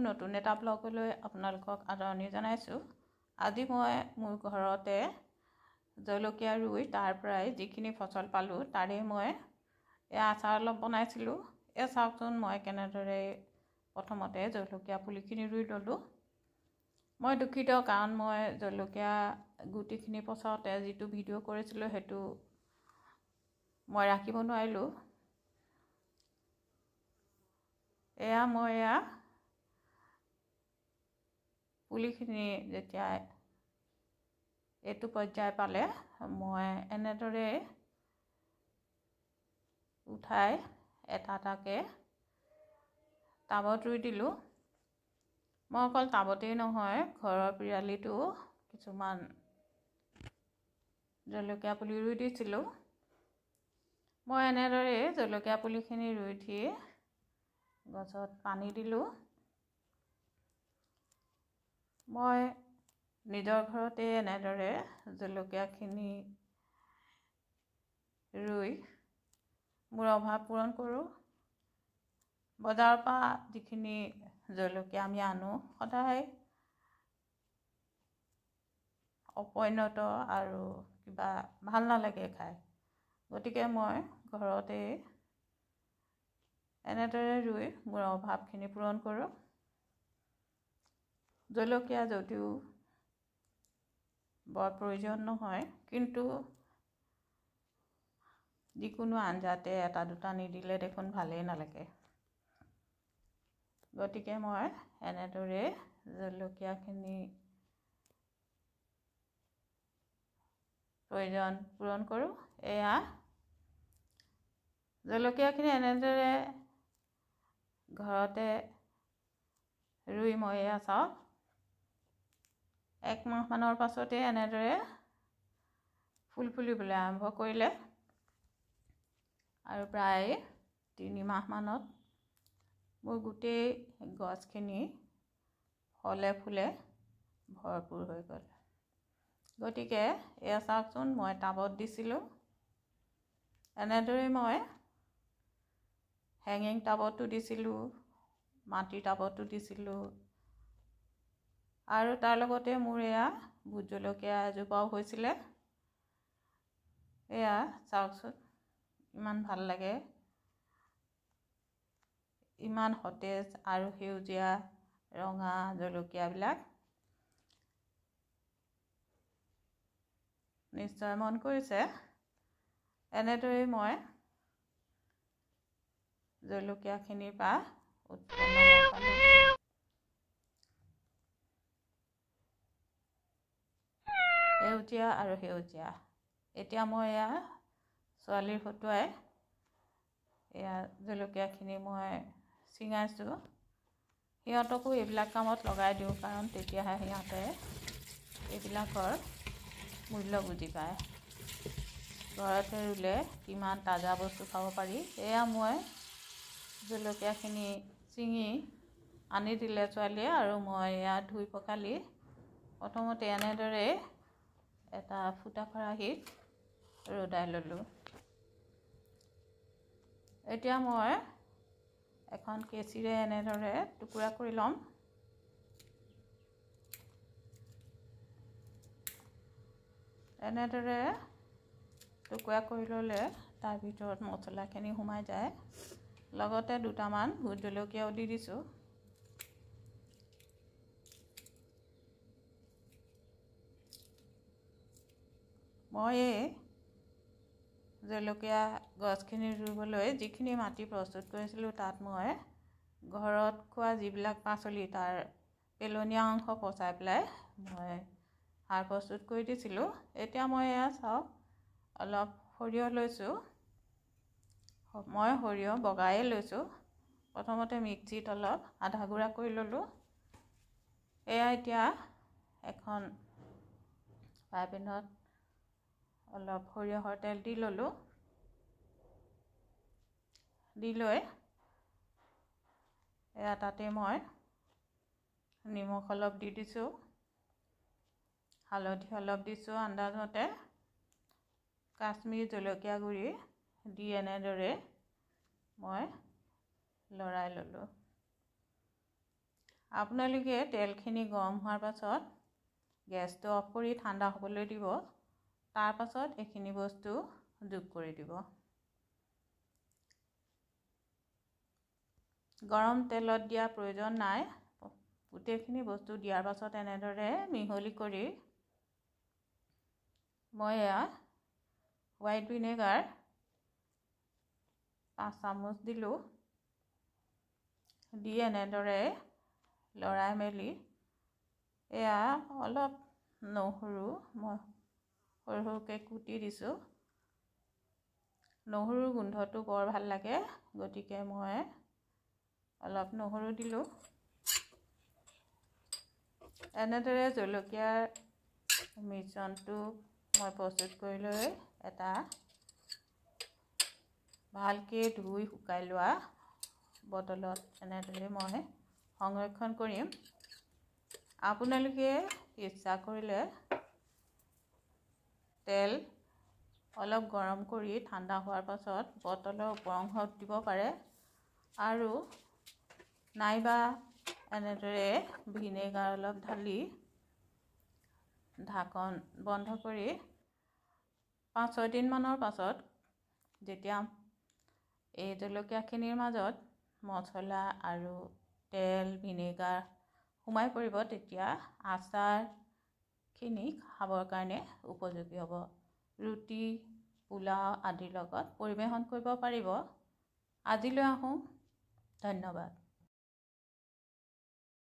মোৰ নতুন এটা ব্লগলৈ আপোনালোকক আদৰণি জনাইছোঁ আজি মই মোৰ ঘৰতে জলকীয়া ৰুই তাৰ পৰাই যিখিনি ফচল পালোঁ তাৰে মই এই আচাৰ অলপ বনাইছিলোঁ এই চাওকচোন মই কেনেদৰে প্ৰথমতে জলকীয়া পুলিখিনি ৰুই ল'লোঁ মই দুখিত কাৰণ মই জলকীয়া গুটিখিনি পচাওঁতে যিটো ভিডিঅ' কৰিছিলোঁ সেইটো মই ৰাখিব নোৱাৰিলোঁ এয়া মই এয়া পুলিখিনি যেতিয়া এইটো পৰ্যায় পালে মই এনেদৰে উঠাই এটা এটাকৈ টাবত ৰুই দিলোঁ মই অকল টাবতেই নহয় ঘৰৰ পিৰালিটো কিছুমান জলকীয়া পুলি ৰুই দিছিলোঁ মই এনেদৰেই জলকীয়া পুলিখিনি ৰুই উঠি গছত পানী দিলোঁ মই নিজৰ ঘৰতে এনেদৰে জলকীয়াখিনি ৰুই মোৰ অভাৱ পূৰণ কৰোঁ বজাৰৰ পৰা যিখিনি জলকীয়া আমি আনো সদায় অপৈণত আৰু কিবা ভাল নালাগে খাই গতিকে মই ঘৰতেই এনেদৰে ৰুই মোৰ অভাৱখিনি পূৰণ কৰোঁ জলকীয়া যদিও বৰ প্ৰয়োজন নহয় কিন্তু যিকোনো আঞ্জাতে এটা দুটা নিদিলে দেখোন ভালেই নালাগে গতিকে মই এনেদৰে জলকীয়াখিনি প্ৰয়োজন পূৰণ কৰোঁ এয়া জলকীয়াখিনি এনেদৰে ঘৰতে ৰুই মই এয়া চাওঁ এক মাহমানৰ পাছতে এনেদৰে ফুল ফুলিবলৈ আৰম্ভ কৰিলে আৰু প্ৰায় তিনি তিনিমাহমানত মোৰ গোটেই গছখিনি ফলে ফুলে ভৰপূৰ হৈ গ'ল গতিকে এয়া চাওকচোন মই টাবত দিছিলোঁ এনেদৰেই মই হেঙিং টাবতো দিছিলোঁ মাটিৰ টাবতো দিছিলোঁ আৰু তাৰ লগতে মোৰ এয়া ভোট জলকীয়া এজোপাও হৈছিলে এয়া চাওকচোন ইমান ভাল লাগে ইমান সতেজ আৰু সেউজীয়া ৰঙা জলকীয়াবিলাক নিশ্চয় মন কৰিছে এনেদৰেই মই জলকীয়াখিনিৰ পৰা উৎপন্ন সেউজীয়া আৰু সেউজীয়া এতিয়া মই এয়া ছোৱালীৰ হতুৱাই এয়া জলকীয়াখিনি মই চিঙাইছোঁ সিহঁতকো এইবিলাক কামত লগাই দিওঁ কাৰণ তেতিয়াহে সিহঁতে এইবিলাকৰ মূল্য বুজি পায় ঘৰতে ৰুলে কিমান তাজা বস্তু খাব পাৰি সেয়া মই জলকীয়াখিনি চিঙি আনি দিলে ছোৱালীয়ে আৰু মই এয়া ধুই পখালি প্ৰথমতে এনেদৰে এটা ফুটা খৰাহীত ৰ'দাই ল'লোঁ এতিয়া মই এখন কেঁচিৰে এনেদৰে টুকুৰা কৰি ল'ম এনেদৰে টুকুৰা কৰি ল'লে তাৰ ভিতৰত মচলাখিনি সোমাই যায় লগতে দুটামান ভোট জলকীয়াও দি দিছোঁ মই এই জলকীয়া গছখিনি ৰুবলৈ যিখিনি মাটি প্ৰস্তুত কৰিছিলোঁ তাত মই ঘৰত খোৱা যিবিলাক পাচলি তাৰ পেলনীয়া অংশ পচাই পেলাই মই সাৰ প্ৰস্তুত কৰি দিছিলোঁ এতিয়া মই এয়া চাওক অলপ সৰিয়হ লৈছোঁ মই সৰিয়হ বগায়ে লৈছোঁ প্ৰথমতে মিক্সিত অলপ আধা গুড়া কৰি ল'লোঁ এয়া এতিয়া এখন পাইপিনত অলপ সৰিয়হৰ তেল দি ল'লোঁ দি লৈ এয়া তাতে মই নিমখ অলপ দি দিছোঁ হালধি অলপ দিছোঁ আন্দাজতে কাশ্মীৰ জলকীয়া গুড়ি দি এনেদৰে মই লৰাই ল'লোঁ আপোনালোকে তেলখিনি গৰম হোৱাৰ পাছত গেছটো অফ কৰি ঠাণ্ডা হ'বলৈ দিব তাৰ পাছত এইখিনি বস্তু যোগ কৰি দিব গৰম তেলত দিয়া প্ৰয়োজন নাই গোটেইখিনি বস্তু দিয়াৰ পাছত এনেদৰে মিহলি কৰি মই এয়া হোৱাইট ভিনেগাৰ পাঁচ চামুচ দিলোঁ দি এনেদৰে লৰাই মেলি এয়া অলপ নহৰু মই সৰু সৰুকৈ কুটি দিছোঁ নহৰুৰ গোন্ধটো বৰ ভাল লাগে গতিকে মই অলপ নহৰু দিলোঁ এনেদৰে জলকীয়াৰ মিশ্ৰণটো মই প্ৰস্তুত কৰি লৈ এটা ভালকৈ ধুই শুকাই লোৱা বটলত এনেদৰে মই সংৰক্ষণ কৰিম আপোনালোকে ইচ্ছা কৰিলে তেল অলপ গৰম কৰি ঠাণ্ডা হোৱাৰ পাছত বটলৰ ওপৰ অংশত দিব পাৰে আৰু নাইবা এনেদৰে ভিনেগাৰ অলপ ঢালি ঢাকন বন্ধ কৰি পাঁচ ছয়দিনমানৰ পাছত যেতিয়া এই জলকীয়াখিনিৰ মাজত মছলা আৰু তেল ভিনেগাৰ সোমাই পৰিব তেতিয়া আচাৰ খিনি খাবৰ কাৰণে উপযোগী হ'ব ৰুটি পোলাও আদিৰ লগত পৰিৱেশন কৰিব পাৰিব আজিলৈ আহোঁ ধন্যবাদ